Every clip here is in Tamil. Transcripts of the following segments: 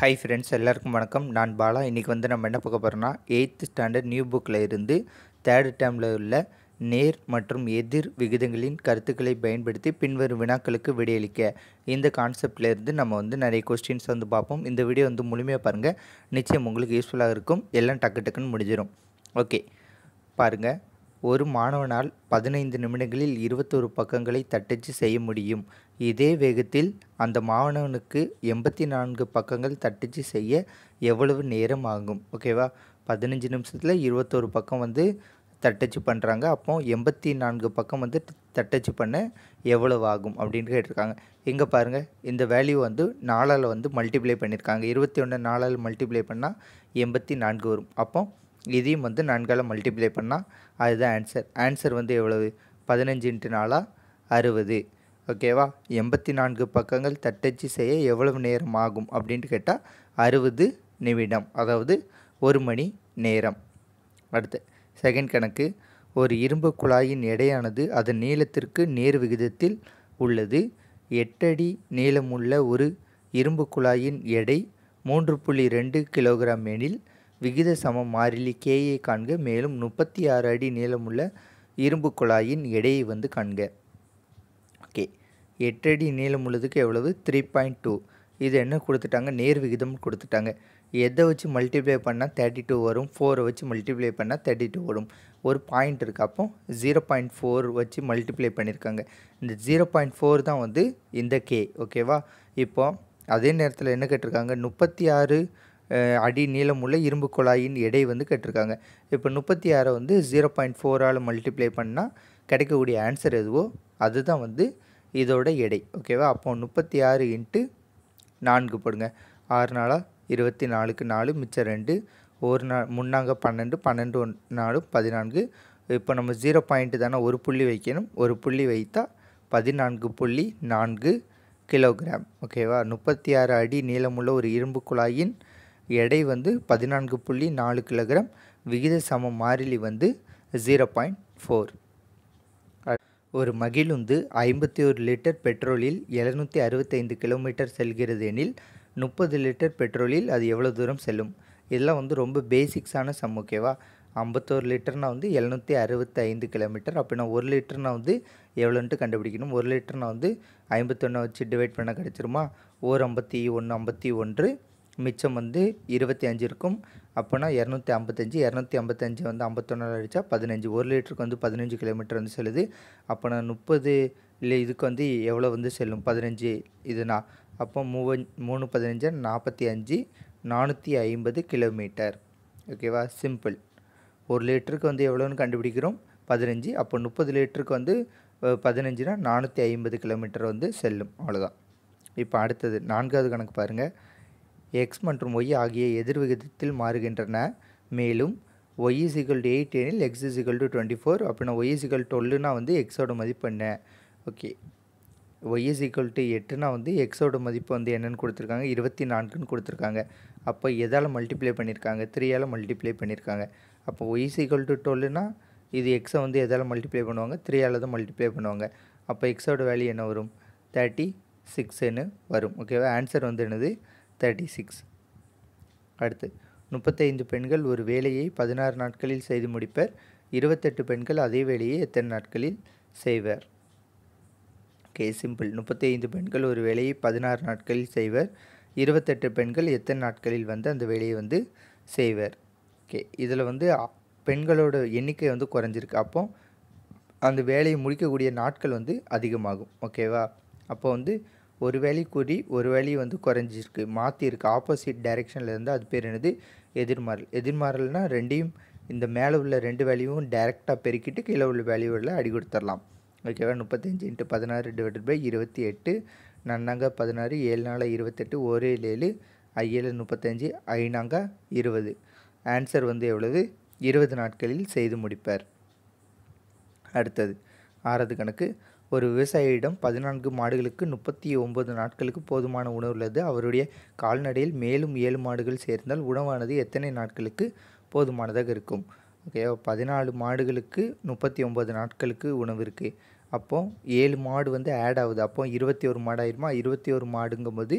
ஹை ஃப்ரெண்ட்ஸ் எல்லாருக்கும் வணக்கம் நான் பாலா இன்றைக்கி வந்து நம்ம என்ன பார்க்க போகிறோம்னா எயித்து ஸ்டாண்டர்ட் நியூ புக்கில் இருந்து தேர்ட் டேர்மில் உள்ள நேர் மற்றும் எதிர் விகிதங்களின் கருத்துக்களை பயன்படுத்தி பின்வரும் வினாக்களுக்கு விடையளிக்க இந்த கான்செப்ட்லேருந்து நம்ம வந்து நிறைய கொஸ்டின்ஸ் வந்து பார்ப்போம் இந்த வீடியோ வந்து முழுமையாக பாருங்கள் நிச்சயம் உங்களுக்கு யூஸ்ஃபுல்லாக இருக்கும் எல்லாம் டக்கு டக்குன்னு முடிஞ்சிடும் ஓகே பாருங்கள் ஒரு மாணவனால் பதினைந்து நிமிடங்களில் இருபத்தொரு பக்கங்களை தட்டச்சு செய்ய முடியும் இதே வேகத்தில் அந்த மாணவனுக்கு எண்பத்தி நான்கு பக்கங்கள் தட்டச்சு செய்ய எவ்வளவு நேரம் ஆகும் ஓகேவா பதினஞ்சு நிமிஷத்தில் இருபத்தோரு பக்கம் வந்து தட்டச்சு பண்ணுறாங்க அப்போ எண்பத்தி நான்கு பக்கம் வந்து தட்டச்சு பண்ண எவ்வளவு ஆகும் அப்படின்னு கேட்டிருக்காங்க எங்கே பாருங்கள் இந்த வேல்யூ வந்து நாலால் வந்து மல்டிப்ளை பண்ணியிருக்காங்க இருபத்தி ஒன்று நாலால் மல்டிப்ளை பண்ணால் எண்பத்தி நான்கு வரும் அப்போ இதையும் வந்து நான்கால் மல்டிப்ளை பண்ணால் அதுதான் ஆன்சர் ஆன்சர் வந்து எவ்வளவு பதினஞ்சு இன்ட்டு நாலாக அறுபது ஓகேவா எண்பத்தி நான்கு பக்கங்கள் தட்டச்சு செய்ய எவ்வளவு நேரம் ஆகும் அப்படின்ட்டு கேட்டால் அறுபது நிமிடம் அதாவது ஒரு மணி நேரம் அடுத்து செகண்ட் கணக்கு ஒரு இரும்பு குழாயின் எடையானது அதன் நீளத்திற்கு நேர் விகிதத்தில் உள்ளது எட்டடி நீளமுள்ள ஒரு இரும்பு குழாயின் எடை மூன்று புள்ளி ரெண்டு கிலோகிராம் எனில் விகித சம மாறிலி கேயை காண்க மேலும் முப்பத்தி ஆறு அடி நீளமுள்ள இரும்பு குழாயின் எடையை வந்து காண்க எட்டடி நீளம் உள்ளதுக்கு எவ்வளவு த்ரீ பாயிண்ட் டூ இது என்ன கொடுத்துட்டாங்க நேர் விகிதம் கொடுத்துட்டாங்க எதை வச்சு மல்டிப்ளை பண்ணால் தேர்ட்டி டூ வரும் ஃபோரை வச்சு மல்டிப்ளை பண்ணால் தேர்ட்டி டூ வரும் ஒரு பாயிண்ட் இருக்குது அப்போ ஜீரோ பாயிண்ட் ஃபோர் வச்சு மல்டிப்ளை பண்ணியிருக்காங்க இந்த ஜீரோ பாயிண்ட் ஃபோர் தான் வந்து இந்த கே ஓகேவா இப்போ அதே நேரத்தில் என்ன கேட்டிருக்காங்க முப்பத்தி ஆறு அடி நீளம் உள்ள இரும்பு குழாயின் எடை வந்து கேட்டிருக்காங்க இப்போ முப்பத்தி ஆறை வந்து ஜீரோ பாயிண்ட் ஃபோரால் மல்டிப்ளை பண்ணால் கிடைக்கக்கூடிய ஆன்சர் எதுவோ அதுதான் வந்து இதோட எடை ஓகேவா அப்போது முப்பத்தி ஆறு இன்ட்டு நான்கு போடுங்க ஆறு நாளாக இருபத்தி நாலுக்கு நாலு மிச்சம் ரெண்டு ஒரு நாள் முன்னாங்க பன்னெண்டு பன்னெண்டு ஒன் நாலு பதினான்கு இப்போ நம்ம ஜீரோ பாயிண்ட்டு தானே ஒரு புள்ளி வைக்கணும் ஒரு புள்ளி வைத்தால் பதினான்கு புள்ளி நான்கு கிலோகிராம் ஓகேவா முப்பத்தி ஆறு அடி நீளமுள்ள ஒரு இரும்பு குழாயின் எடை வந்து பதினான்கு புள்ளி நாலு கிலோகிராம் விகித சம மாறிலி வந்து ஜீரோ பாயிண்ட் ஃபோர் ஒரு மகிழுந்து ஐம்பத்தி ஒரு லிட்டர் பெட்ரோலில் எழுநூற்றி அறுபத்தைந்து கிலோமீட்டர் செல்கிறது எனில் முப்பது லிட்டர் பெட்ரோலில் அது எவ்வளோ தூரம் செல்லும் இதெல்லாம் வந்து ரொம்ப பேசிக்ஸான சம் ஓகேவா ஐம்பத்தோரு லிட்டர்னால் வந்து எழுநூற்றி அறுபத்தைந்து கிலோமீட்டர் அப்படின்னா ஒரு லிட்டர்னா வந்து எவ்வளோன்ட்டு கண்டுபிடிக்கணும் ஒரு லிட்டர்னா வந்து ஐம்பத்தொன்னை வச்சு டிவைட் பண்ண கிடச்சிருமா ஓர் ஐம்பத்தி ஒன்று ஐம்பத்தி ஒன்று மிச்சம் வந்து இருபத்தி அஞ்சு இருக்கும் அப்போனா இரநூத்தி ஐம்பத்தஞ்சு இரநூத்தி ஐம்பத்தஞ்சு வந்து ஐம்பத்தொன்னால அடித்தா பதினஞ்சு ஒரு லிட்டருக்கு வந்து பதினஞ்சு கிலோமீட்டர் வந்து செல்லுது அப்போனா முப்பது இல்லை இதுக்கு வந்து எவ்வளோ வந்து செல்லும் பதினஞ்சு இதுனா அப்போ மூவன் மூணு பதினஞ்சு நாற்பத்தி அஞ்சு நானூற்றி ஐம்பது கிலோமீட்டர் ஓகேவா சிம்பிள் ஒரு லிட்டருக்கு வந்து எவ்வளோன்னு கண்டுபிடிக்கிறோம் பதினஞ்சு அப்போ முப்பது லிட்டருக்கு வந்து பதினஞ்சுனா நானூற்றி ஐம்பது கிலோமீட்டர் வந்து செல்லும் அவ்வளோதான் இப்போ அடுத்தது நான்காவது கணக்கு பாருங்கள் எக்ஸ் மற்றும் ஒய் ஆகிய எதிர்விகிதத்தில் மாறுகின்றன மேலும் ஒய் இசிகல் டு எயிட் எனில் X is equal to twenty four அப்படின்னா ஒய் இசிகல் வந்து எக்ஸோட மதிப்பு என்ன ஓகே ஒய் இசிகல் டு எட்டுனா வந்து எக்ஸோட மதிப்பு வந்து என்னென்னு கொடுத்துருக்காங்க இருபத்தி நான்குன்னு கொடுத்துருக்காங்க அப்போ எதால் மல்டிப்ளை பண்ணியிருக்காங்க த்ரீயால் மல்டிப்ளை பண்ணியிருக்காங்க அப்போ ஒய் இசிகல் டு டுவெல்லுனா இது எக்ஸை வந்து எதால் மல்டிப்ளை பண்ணுவாங்க த்ரீயால் தான் மல்டிப்ளை பண்ணுவாங்க அப்போ எக்ஸோட வேல்யூ என்ன வரும் தேர்ட்டி சிக்ஸ்ன்னு வரும் ஓகேவா ஆன்சர் வந்து என்னது தேர்ட்டி சிக்ஸ் அடுத்து முப்பத்தைந்து பெண்கள் ஒரு வேலையை பதினாறு நாட்களில் செய்து முடிப்பர் இருபத்தெட்டு பெண்கள் அதே வேலையை எத்தனை நாட்களில் செய்வர் ஓகே சிம்பிள் முப்பத்தைந்து பெண்கள் ஒரு வேலையை பதினாறு நாட்களில் செய்வர் இருபத்தெட்டு பெண்கள் எத்தனை நாட்களில் வந்து அந்த வேலையை வந்து செய்வர் ஓகே இதில் வந்து பெண்களோட எண்ணிக்கை வந்து குறைஞ்சிருக்கு அப்போ அந்த வேலையை முடிக்கக்கூடிய நாட்கள் வந்து அதிகமாகும் ஓகேவா அப்போ வந்து ஒரு வேலி கூடி ஒரு வேலி வந்து குறைஞ்சிருக்கு மாற்றிருக்கு ஆப்போசிட் டைரெக்ஷனில் இருந்து அது பேர் என்னது எதிர்மாறல் எதிர்மாறல்னால் ரெண்டையும் இந்த மேலே உள்ள ரெண்டு வேலையும் டைரெக்டாக பெருக்கிட்டு கீழே உள்ள வேல்யூவில் அடி கொடுத்துடலாம் ஓகேவா முப்பத்தஞ்சு இன்ட்டு பதினாறு டிவைடட் பை இருபத்தி எட்டு நன்னாங்க பதினாறு ஏழு நாளாக இருபத்தெட்டு ஒரே ஏழு ஐயில் முப்பத்தஞ்சு ஐநாங்க இருபது ஆன்சர் வந்து எவ்வளவு இருபது நாட்களில் செய்து முடிப்பார் அடுத்தது ஆறது கணக்கு ஒரு விவசாயியிடம் பதினான்கு மாடுகளுக்கு முப்பத்தி ஒன்பது நாட்களுக்கு போதுமான உணவு உள்ளது அவருடைய கால்நடையில் மேலும் ஏழு மாடுகள் சேர்ந்தால் உணவானது எத்தனை நாட்களுக்கு போதுமானதாக இருக்கும் ஓகே பதினாலு மாடுகளுக்கு முப்பத்தி ஒம்பது நாட்களுக்கு உணவு இருக்குது அப்போது ஏழு மாடு வந்து ஆட் ஆகுது அப்போது இருபத்தி ஒரு மாடாயிருமா இருபத்தி ஒரு மாடுங்கும்போது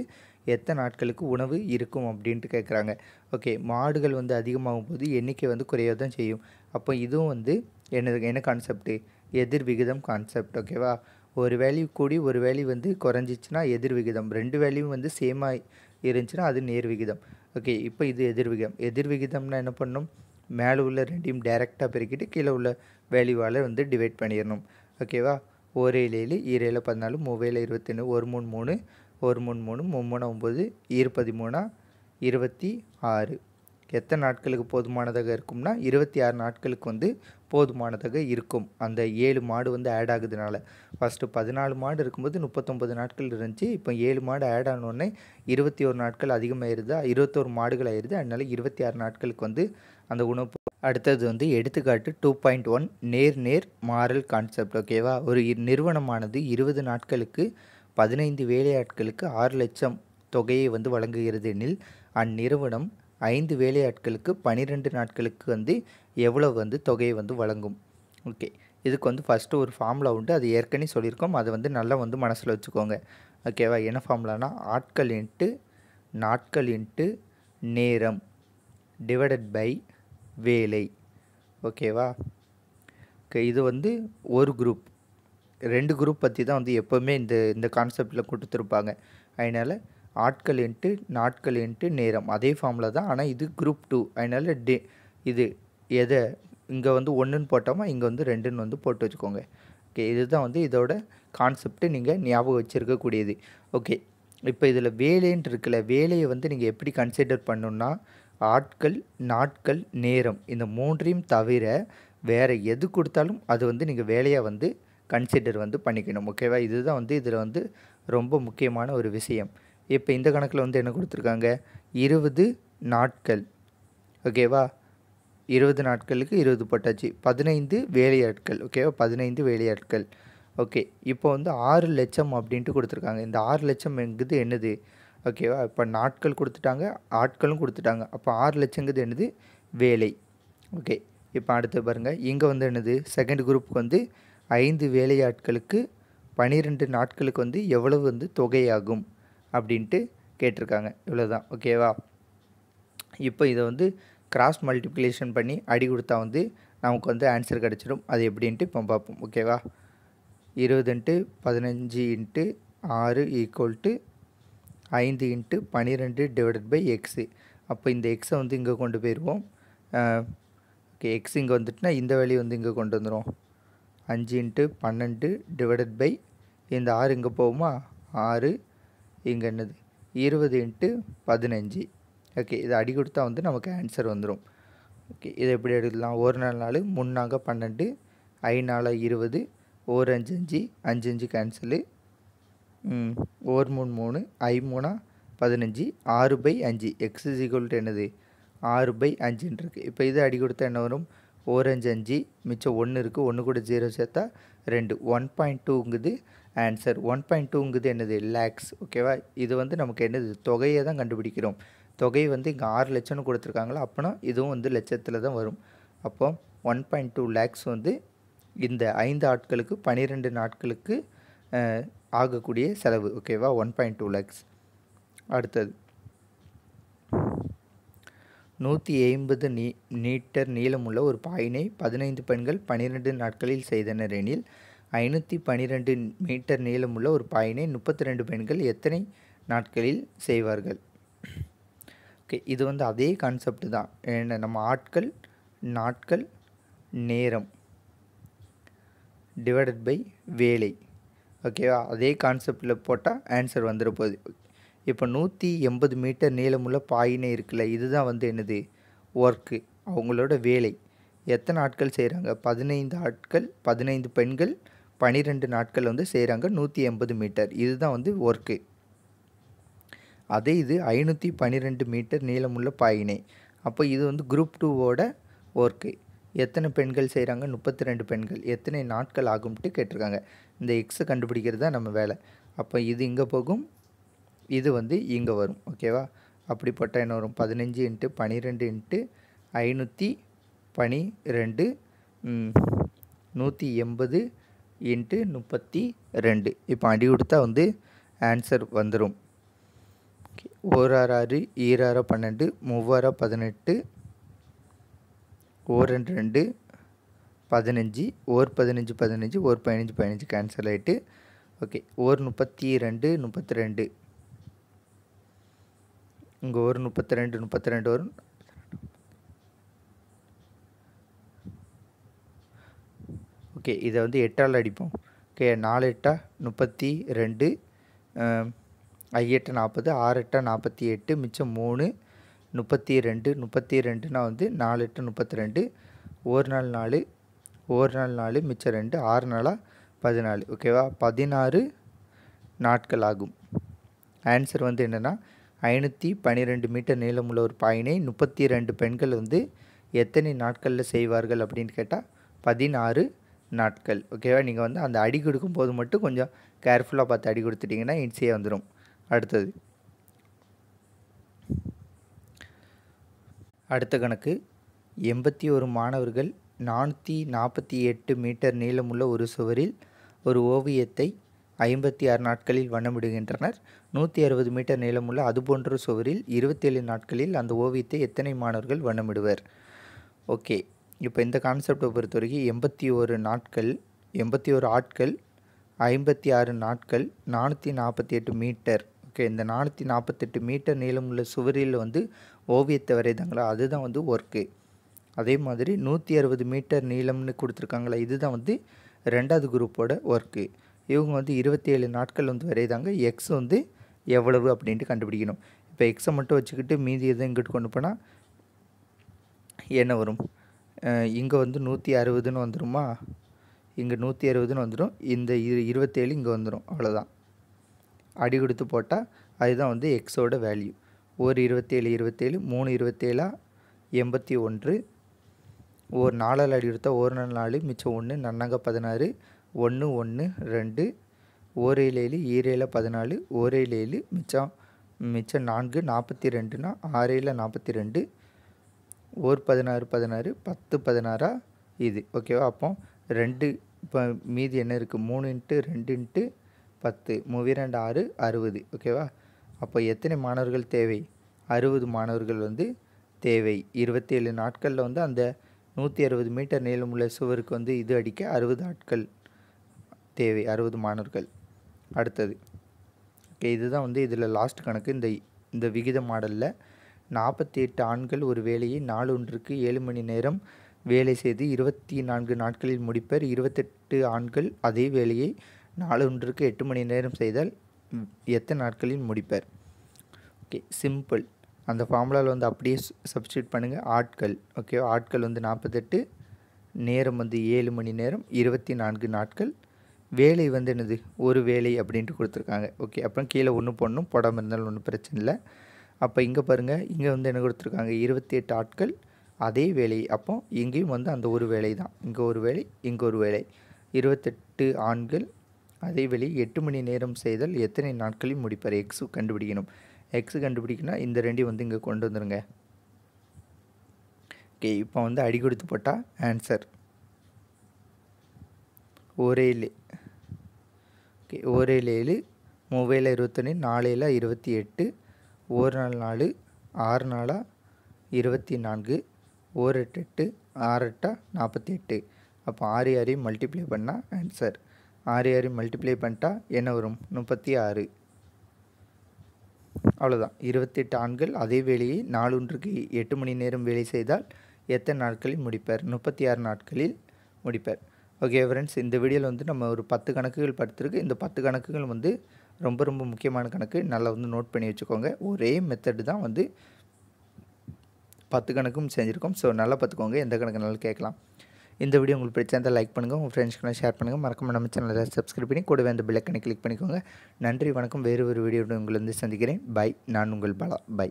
எத்தனை நாட்களுக்கு உணவு இருக்கும் அப்படின்ட்டு கேட்குறாங்க ஓகே மாடுகள் வந்து அதிகமாகும் போது எண்ணிக்கை வந்து குறைய தான் செய்யும் அப்போ இதுவும் வந்து என்ன என்ன கான்செப்ட்டு எதிர் விகிதம் கான்செப்ட் ஓகேவா ஒரு வேல்யூ கூடி ஒரு வேல்யூ வந்து குறைஞ்சிச்சுன்னா எதிர் விகிதம் ரெண்டு வேல்யூவும் வந்து சேமாக இருந்துச்சுன்னா அது நேர் விகிதம் ஓகே இப்போ இது எதிர் விகிதம் எதிர் விகிதம்னா என்ன பண்ணும் மேலே உள்ள ரெண்டையும் டைரெக்டாக பெருக்கிட்டு கீழே உள்ள வேல்யூவால் வந்து டிவைட் பண்ணிடணும் ஓகேவா ஒரு ஏழு ஏழு ஈரேழு பதினாலு மூவேழு இருபத்தொன்று ஒரு மூணு மூணு ஒரு மூணு மூணு மும்மூணு ஒம்பது இருபது பதிமூணா இருபத்தி ஆறு எத்தனை நாட்களுக்கு போதுமானதாக இருக்கும்னா இருபத்தி ஆறு நாட்களுக்கு வந்து போதுமானதாக இருக்கும் அந்த ஏழு மாடு வந்து ஆட் ஆகுதுனால ஃபஸ்ட்டு பதினாலு மாடு இருக்கும்போது முப்பத்தொம்பது நாட்கள் இருந்துச்சு இப்போ ஏழு மாடு ஆட் ஆனோடனே இருபத்தி ஒரு நாட்கள் அதிகமாகிடுது இருபத்தோரு மாடுகள் ஆயிடுது அதனால இருபத்தி ஆறு நாட்களுக்கு வந்து அந்த உணவு அடுத்தது வந்து எடுத்துக்காட்டு டூ பாயிண்ட் ஒன் நேர் நேர் மாறல் கான்செப்ட் ஓகேவா ஒரு நிறுவனமானது இருபது நாட்களுக்கு பதினைந்து வேலையாட்களுக்கு ஆறு லட்சம் தொகையை வந்து வழங்குகிறது எனில் அந்நிறுவனம் ஐந்து வேலையாட்களுக்கு பனிரெண்டு நாட்களுக்கு வந்து எவ்வளோ வந்து தொகையை வந்து வழங்கும் ஓகே இதுக்கு வந்து ஃபஸ்ட்டு ஒரு ஃபார்முலா உண்டு அது ஏற்கனவே சொல்லியிருக்கோம் அதை வந்து நல்லா வந்து மனசில் வச்சுக்கோங்க ஓகேவா என்ன ஃபார்முலானா ஆட்கள் இன்ட்டு நாட்கள் இன்ட்டு நேரம் டிவைடட் பை வேலை ஓகேவா ஓகே இது வந்து ஒரு குரூப் ரெண்டு குரூப் பற்றி தான் வந்து எப்போவுமே இந்த இந்த கான்செப்டில் கொடுத்துருப்பாங்க அதனால் ஆட்கள் இன்ட்டு நாட்கள் இன்ட்டு நேரம் அதே ஃபார்மில் தான் ஆனால் இது குரூப் டூ அதனால் டே இது எதை இங்கே வந்து ஒன்றுன்னு போட்டோமா இங்கே வந்து ரெண்டுன்னு வந்து போட்டு வச்சுக்கோங்க ஓகே இதுதான் வந்து இதோட கான்செப்ட்டு நீங்கள் ஞாபகம் வச்சுருக்கக்கூடியது ஓகே இப்போ இதில் வேலைன்ட்டு இருக்குல்ல வேலையை வந்து நீங்கள் எப்படி கன்சிடர் பண்ணணுன்னா ஆட்கள் நாட்கள் நேரம் இந்த மூன்றையும் தவிர வேறு எது கொடுத்தாலும் அது வந்து நீங்கள் வேலையாக வந்து கன்சிடர் வந்து பண்ணிக்கணும் ஓகேவா இதுதான் வந்து இதில் வந்து ரொம்ப முக்கியமான ஒரு விஷயம் இப்போ இந்த கணக்கில் வந்து என்ன கொடுத்துருக்காங்க இருபது நாட்கள் ஓகேவா இருபது நாட்களுக்கு இருபது போட்டாச்சு பதினைந்து வேலையாட்கள் ஓகேவா பதினைந்து வேலையாட்கள் ஓகே இப்போ வந்து ஆறு லட்சம் அப்படின்ட்டு கொடுத்துருக்காங்க இந்த ஆறு லட்சம் எங்குது என்னது ஓகேவா இப்போ நாட்கள் கொடுத்துட்டாங்க ஆட்களும் கொடுத்துட்டாங்க அப்போ ஆறு லட்சங்கிறது என்னது வேலை ஓகே இப்போ அடுத்து பாருங்கள் இங்கே வந்து என்னது செகண்ட் குரூப்புக்கு வந்து ஐந்து வேலையாட்களுக்கு பனிரெண்டு நாட்களுக்கு வந்து எவ்வளவு வந்து தொகையாகும் அப்படின்ட்டு கேட்டிருக்காங்க இவ்வளோ தான் ஓகேவா இப்போ இதை வந்து கிராஸ் மல்டிப்ளிகேஷன் பண்ணி அடி கொடுத்தா வந்து நமக்கு வந்து ஆன்சர் கிடச்சிடும் அது எப்படின்ட்டு இப்போ பார்ப்போம் ஓகேவா இருபது இன்ட்டு பதினஞ்சு இன்ட்டு ஆறு ஈக்குவல் டு ஐந்து இன்ட்டு பன்னிரெண்டு டிவைடட் பை எக்ஸு அப்போ இந்த எக்ஸை வந்து இங்கே கொண்டு போயிடுவோம் ஓகே எக்ஸ் இங்கே வந்துட்டுனா இந்த வேல்யூ வந்து இங்கே கொண்டு வந்துடும் அஞ்சு இன்ட்டு பன்னெண்டு டிவைடட் பை இந்த ஆறு இங்கே போகுமா ஆறு இங்கே என்னது இருபது இன்ட்டு பதினஞ்சு ஓகே இதை அடி கொடுத்தா வந்து நமக்கு ஆன்சர் வந்துடும் ஓகே இதை எப்படி எடுக்கலாம் ஒரு நாள் நாலு முன்னாங்க பன்னெண்டு ஐநாலு இருபது ஓர் அஞ்சு அஞ்சு அஞ்சு அஞ்சு கேன்சலு ஓர் மூணு மூணு ஐ மூணாக பதினஞ்சு ஆறு பை அஞ்சு எக்ஸ் இஸ் என்னது ஆறு பை அஞ்சுன்ட்ருக்கு இப்போ இது அடி கொடுத்தா என்ன வரும் ஓர் அஞ்சு அஞ்சு மிச்சம் ஒன்று இருக்குது ஒன்று கூட ஜீரோ சேர்த்தா ரெண்டு ஒன் பாயிண்ட் டூங்குது ஆன்சர் ஒன் பாயிண்ட் டூங்குது என்னது லேக்ஸ் ஓகேவா இது வந்து நமக்கு என்னது தொகையை தான் கண்டுபிடிக்கிறோம் தொகை வந்து இங்கே ஆறு லட்சம்னு கொடுத்துருக்காங்களா அப்போனா இதுவும் வந்து லட்சத்தில் தான் வரும் அப்போ ஒன் பாயிண்ட் டூ லேக்ஸ் வந்து இந்த ஐந்து ஆட்களுக்கு பன்னிரெண்டு நாட்களுக்கு ஆகக்கூடிய செலவு ஓகேவா ஒன் பாயிண்ட் டூ லேக்ஸ் அடுத்தது நூற்றி ஐம்பது நீ மீட்டர் நீளமுள்ள ஒரு பாயினை பதினைந்து பெண்கள் பன்னிரெண்டு நாட்களில் செய்தனர் எனில் ஐநூற்றி பன்னிரெண்டு மீட்டர் நீளமுள்ள ஒரு பாயினை முப்பத்தி ரெண்டு பெண்கள் எத்தனை நாட்களில் செய்வார்கள் ஓகே இது வந்து அதே கான்செப்ட் தான் என்ன நம்ம ஆட்கள் நாட்கள் நேரம் டிவைடட் பை வேலை ஓகேவா அதே கான்செப்டில் போட்டால் ஆன்சர் வந்துட போகுது இப்போ நூற்றி எண்பது மீட்டர் நீளமுள்ள பாயினே இருக்குல்ல இதுதான் வந்து என்னது ஒர்க்கு அவங்களோட வேலை எத்தனை ஆட்கள் செய்கிறாங்க பதினைந்து ஆட்கள் பதினைந்து பெண்கள் பன்னிரெண்டு நாட்கள் வந்து செய்கிறாங்க நூற்றி எண்பது மீட்டர் இதுதான் வந்து ஒர்க்கு அதே இது ஐநூற்றி பன்னிரெண்டு மீட்டர் நீளமுள்ள பாயினை அப்போ இது வந்து குரூப் டூவோட ஒர்க்கு எத்தனை பெண்கள் செய்கிறாங்க முப்பத்தி ரெண்டு பெண்கள் எத்தனை நாட்கள் ஆகும்ட்டு கேட்டிருக்காங்க இந்த எக்ஸை கண்டுபிடிக்கிறது தான் நம்ம வேலை அப்போ இது இங்கே போகும் இது வந்து இங்கே வரும் ஓகேவா அப்படிப்பட்ட என்ன வரும் பதினஞ்சு இன்ட்டு பனிரெண்டு இன்ட்டு ஐநூற்றி பனிரெண்டு நூற்றி எண்பது இன்ட்டு முப்பத்தி ரெண்டு இப்போ அடி கொடுத்தா வந்து ஆன்சர் வந்துடும் ஓராறு ஆறு ஈராறு பன்னெண்டு மூவாறு பதினெட்டு ஓர் ரெண்டு ரெண்டு பதினஞ்சு ஓர் பதினஞ்சு பதினஞ்சு ஓர் பதினஞ்சு பதினஞ்சு கேன்சல் ஆகிட்டு ஓகே ஓர் முப்பத்தி ரெண்டு முப்பத்தி ரெண்டு இங்கே ஒரு முப்பத்தி ரெண்டு முப்பத்தி ரெண்டு வரும் ஓகே இதை வந்து எட்டால் அடிப்போம் ஓகே நாலு எட்டா முப்பத்தி ரெண்டு ஐ நாற்பது ஆறு எட்டு நாற்பத்தி எட்டு மிச்சம் மூணு முப்பத்தி ரெண்டு முப்பத்தி ரெண்டுனா வந்து நாலு எட்டு முப்பத்தி ரெண்டு ஒரு நாள் நாலு ஒரு நாள் நாலு மிச்சம் ரெண்டு ஆறு நாளாக பதினாலு ஓகேவா பதினாறு நாட்கள் ஆகும் ஆன்சர் வந்து என்னென்னா ஐநூற்றி பன்னிரெண்டு மீட்டர் நீளமுள்ள ஒரு பாயினை முப்பத்தி ரெண்டு பெண்கள் வந்து எத்தனை நாட்களில் செய்வார்கள் அப்படின்னு கேட்டால் பதினாறு நாட்கள் ஓகேவா நீங்கள் வந்து அந்த அடி கொடுக்கும் போது மட்டும் கொஞ்சம் கேர்ஃபுல்லாக பார்த்து அடி கொடுத்துட்டிங்கன்னா இன்சியே வந்துடும் அடுத்தது அடுத்த கணக்கு எண்பத்தி ஒரு மாணவர்கள் நானூற்றி நாற்பத்தி எட்டு மீட்டர் நீளமுள்ள ஒரு சுவரில் ஒரு ஓவியத்தை ஐம்பத்தி ஆறு நாட்களில் வண்ணமிடுகின்றனர் நூற்றி அறுபது மீட்டர் நீளமுள்ள அதுபோன்ற சுவரில் இருபத்தேழு நாட்களில் அந்த ஓவியத்தை எத்தனை மாணவர்கள் வண்ணமிடுவர் ஓகே இப்போ இந்த கான்செப்டை பொறுத்த வரைக்கும் எண்பத்தி ஒரு நாட்கள் எண்பத்தி ஒரு ஆட்கள் ஐம்பத்தி ஆறு நாட்கள் நானூற்றி நாற்பத்தி எட்டு மீட்டர் இருக்க இந்த நானூற்றி நாற்பத்தெட்டு மீட்டர் நீளமுள்ள சுவரில் வந்து ஓவியத்தை வரைதாங்களா அதுதான் வந்து ஒர்க்கு அதே மாதிரி நூற்றி அறுபது மீட்டர் நீளம்னு கொடுத்துருக்காங்களா இதுதான் வந்து ரெண்டாவது குரூப்போட ஒர்க்கு இவங்க வந்து இருபத்தி ஏழு நாட்கள் வந்து வரைதாங்க எக்ஸ் வந்து எவ்வளவு அப்படின்ட்டு கண்டுபிடிக்கணும் இப்போ எக்ஸை மட்டும் வச்சுக்கிட்டு மீதி எதுவும் இங்கிட்டு கொண்டு போனால் என்ன வரும் இங்கே வந்து நூற்றி அறுபதுன்னு வந்துடுமா இங்கே நூற்றி அறுபதுன்னு வந்துடும் இந்த இரு இருபத்தேழு இங்கே வந்துடும் அவ்வளோதான் அடி கொடுத்து போட்டால் அதுதான் வந்து எக்ஸோட வேல்யூ ஒரு இருபத்தேழு இருபத்தேழு மூணு இருபத்தேழா எண்பத்தி ஒன்று ஒரு நாலால் அடி கொடுத்தா ஒரு நாலு மிச்சம் ஒன்று நன்னாங்க பதினாறு ஒன்று ஒன்று ரெண்டு ஒரு ஏழு ஈரேழ பதினாலு ஒரு ஏழு மிச்சம் மிச்சம் நான்கு நாற்பத்தி ரெண்டுனா ஆறேழு நாற்பத்தி ரெண்டு ஒரு பதினாறு பதினாறு பத்து பதினாறா இது ஓகேவா அப்போ ரெண்டு இப்போ மீதி என்ன இருக்குது மூணு இன்ட்டு ரெண்டு இன்ட்டு பத்து மூவிரண்டு ஆறு அறுபது ஓகேவா அப்போ எத்தனை மாணவர்கள் தேவை அறுபது மாணவர்கள் வந்து தேவை இருபத்தி ஏழு நாட்களில் வந்து அந்த நூற்றி அறுபது மீட்டர் நீளம் உள்ள சுவருக்கு வந்து இது அடிக்க அறுபது ஆட்கள் தேவை அறுபது மாணவர்கள் அடுத்தது ஓகே இதுதான் வந்து இதில் லாஸ்ட் கணக்கு இந்த இந்த விகித மாடலில் நாற்பத்தி எட்டு ஆண்கள் ஒரு வேலையை நாலு ஒன்றுக்கு ஏழு மணி நேரம் வேலை செய்து இருபத்தி நான்கு நாட்களில் முடிப்பர் இருபத்தெட்டு ஆண்கள் அதே வேலையை நாலு ஒன்றுக்கு எட்டு மணி நேரம் செய்தால் எத்தனை நாட்களில் முடிப்பார் ஓகே சிம்பிள் அந்த ஃபார்முலாவில் வந்து அப்படியே சப்ஸ்டியூட் பண்ணுங்கள் ஆட்கள் ஓகே ஆட்கள் வந்து நாற்பத்தெட்டு நேரம் வந்து ஏழு மணி நேரம் இருபத்தி நான்கு நாட்கள் வேலை வந்து என்னது ஒரு வேலை அப்படின்ட்டு கொடுத்துருக்காங்க ஓகே அப்புறம் கீழே ஒன்று போடணும் போடாமல் இருந்தாலும் ஒன்றும் பிரச்சனை இல்லை அப்போ இங்கே பாருங்கள் இங்கே வந்து என்ன கொடுத்துருக்காங்க இருபத்தி எட்டு ஆட்கள் அதே வேலை அப்போ இங்கேயும் வந்து அந்த ஒரு வேலை தான் இங்கே ஒரு வேலை இங்கே ஒரு வேலை இருபத்தெட்டு ஆண்கள் அதே வழி எட்டு மணி நேரம் செய்தால் எத்தனை நாட்களில் முடிப்பார் எக்ஸு கண்டுபிடிக்கணும் எக்ஸு கண்டுபிடிக்கணும் இந்த ரெண்டையும் வந்து இங்கே கொண்டு வந்துடுங்க ஓகே இப்போ வந்து அடி கொடுத்து போட்டால் ஆன்சர் ஒரே ஓகே ஒரே ஏழு மூவேல இருபத்தொன்று நாலையில் இருபத்தி எட்டு ஒரு நாள் நாலு ஆறு நாளாக இருபத்தி நான்கு ஓர் எட்டு எட்டு ஆறு எட்டாக நாற்பத்தி எட்டு அப்போ ஆறு ஆறையும் மல்டிப்ளை பண்ணால் ஆன்சர் ஆறு ஆறு மல்டிப்ளை பண்ணிட்டா என்ன வரும் முப்பத்தி ஆறு அவ்வளோதான் இருபத்தெட்டு ஆண்கள் அதே வேலையை நாளொன்றுக்கு எட்டு மணி நேரம் வேலை செய்தால் எத்தனை நாட்களில் முடிப்பார் முப்பத்தி ஆறு நாட்களில் முடிப்பார் ஓகே ஃப்ரெண்ட்ஸ் இந்த வீடியோவில் வந்து நம்ம ஒரு பத்து கணக்குகள் படுத்துருக்கு இந்த பத்து கணக்குகள் வந்து ரொம்ப ரொம்ப முக்கியமான கணக்கு நல்லா வந்து நோட் பண்ணி வச்சுக்கோங்க ஒரே மெத்தடு தான் வந்து பத்து கணக்கும் செஞ்சுருக்கோம் ஸோ நல்லா பார்த்துக்கோங்க எந்த கணக்குனாலும் கேட்கலாம் இந்த வீடியோ உங்களுக்கு பிடிச்சிருந்தால் லைக் பண்ணுங்கள் உங்கள் ஃப்ரெண்ட்ஸ்க்குலாம் ஷேர் பண்ணுங்கள் மறக்காம நம்ம சேனலில் சப்ஸ்கிரைப் பண்ணி கூடவே அந்த பில்லக்கனை கிளிக் பண்ணிக்கோங்க நன்றி வணக்கம் வேறு ஒரு வீடியோடு உங்களை வந்து சந்திக்கிறேன் பை நான் உங்கள் பாலா பை